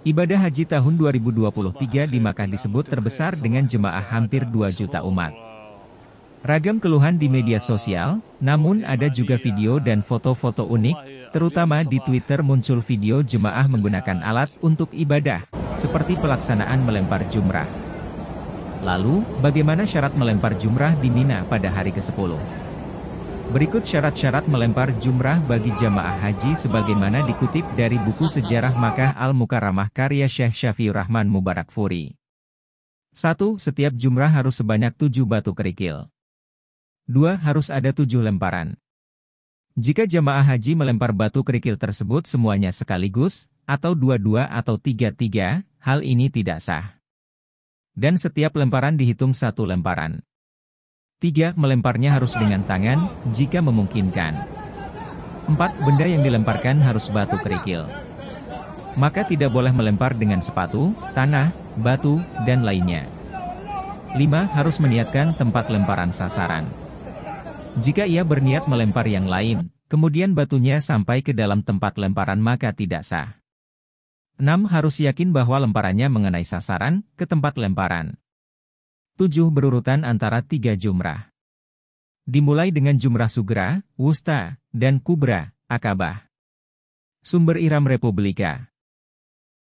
Ibadah haji tahun 2023 di Makkah disebut terbesar dengan jemaah hampir 2 juta umat. Ragam keluhan di media sosial, namun ada juga video dan foto-foto unik, terutama di Twitter muncul video jemaah menggunakan alat untuk ibadah, seperti pelaksanaan melempar jumrah. Lalu, bagaimana syarat melempar jumrah di Mina pada hari ke-10? Berikut syarat-syarat melempar jumrah bagi jamaah haji sebagaimana dikutip dari buku sejarah Makkah Al-Mukarramah karya Syekh Syafiur Rahman Mubarak Furi. 1. Setiap jumrah harus sebanyak 7 batu kerikil. 2. Harus ada 7 lemparan. Jika jamaah haji melempar batu kerikil tersebut semuanya sekaligus, atau dua-dua atau tiga-tiga, hal ini tidak sah. Dan setiap lemparan dihitung satu lemparan. 3. Melemparnya harus dengan tangan, jika memungkinkan. 4. Benda yang dilemparkan harus batu kerikil. Maka tidak boleh melempar dengan sepatu, tanah, batu, dan lainnya. 5. Harus meniatkan tempat lemparan sasaran. Jika ia berniat melempar yang lain, kemudian batunya sampai ke dalam tempat lemparan maka tidak sah. 6. Harus yakin bahwa lemparannya mengenai sasaran, ke tempat lemparan tujuh berurutan antara tiga jumrah. Dimulai dengan jumrah Sugra, Wusta, dan Kubra, Akabah. Sumber Iram Republika